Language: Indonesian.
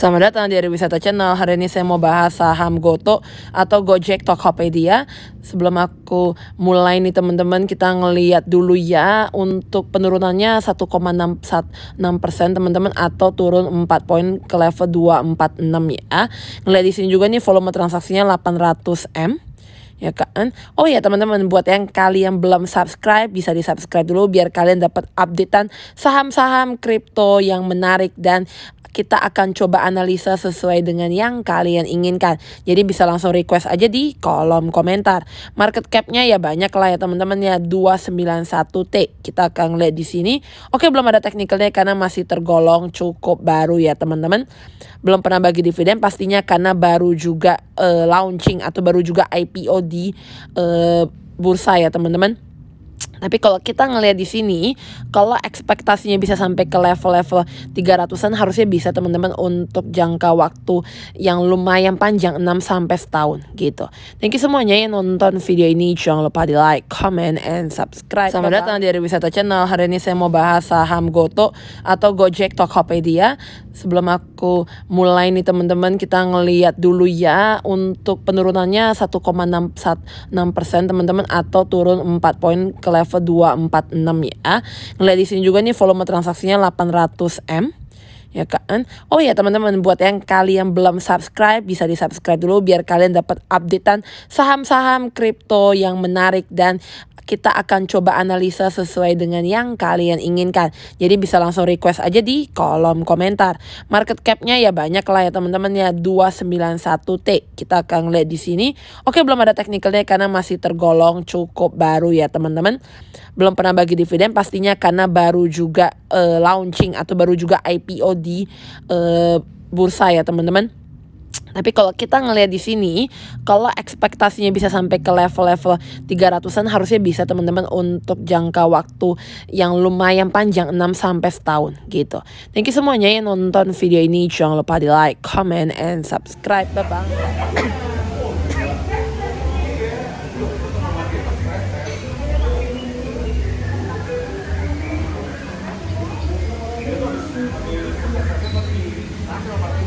Selamat datang di Wisata Channel. Hari ini saya mau bahas saham Goto atau Gojek Tokopedia. Sebelum aku mulai nih teman-teman, kita ngeliat dulu ya untuk penurunannya 1,66 persen teman-teman atau turun 4 poin ke level 246 ya. Ngeliat di sini juga nih volume transaksinya 800 m ya kan oh ya teman-teman buat yang kalian belum subscribe bisa di subscribe dulu biar kalian dapat updatean saham-saham kripto yang menarik dan kita akan coba analisa sesuai dengan yang kalian inginkan. Jadi bisa langsung request aja di kolom komentar. Market capnya ya banyak lah ya teman-teman ya 291T. Kita akan lihat di sini. Oke, belum ada technicalnya karena masih tergolong cukup baru ya teman-teman. Belum pernah bagi dividen pastinya karena baru juga uh, launching atau baru juga IPO di uh, bursa ya teman-teman tapi kalau kita ngelihat di sini, kalau ekspektasinya bisa sampai ke level-level 300-an harusnya bisa teman-teman untuk jangka waktu yang lumayan panjang 6 sampai setahun gitu. Thank you semuanya yang nonton video ini. Jangan lupa di like, comment, and subscribe. Selamat datang di Wisata Channel. Hari ini saya mau bahas saham Goto atau Gojek Tokopedia. Sebelum aku mulai nih teman-teman, kita ngelihat dulu ya untuk penurunannya enam persen teman-teman atau turun 4 poin ke level level 246 ya. Ngelihat di sini juga nih volume transaksinya 800 M ya kan oh ya teman-teman buat yang kalian belum subscribe bisa di subscribe dulu biar kalian dapat updatean saham-saham kripto yang menarik dan kita akan coba analisa sesuai dengan yang kalian inginkan. Jadi bisa langsung request aja di kolom komentar. Market capnya ya banyak lah ya teman-teman ya 291T. Kita akan lihat di sini. Oke, belum ada teknikalnya karena masih tergolong cukup baru ya teman-teman. Belum pernah bagi dividen pastinya karena baru juga uh, launching atau baru juga IPO di uh, bursa ya teman-teman. Tapi kalau kita ngelihat di sini, kalau ekspektasinya bisa sampai ke level-level 300-an harusnya bisa teman-teman untuk jangka waktu yang lumayan panjang 6 sampai setahun gitu. Thank you semuanya yang nonton video ini. Jangan lupa di like, comment, and subscribe. Bye-bye. 这样吧。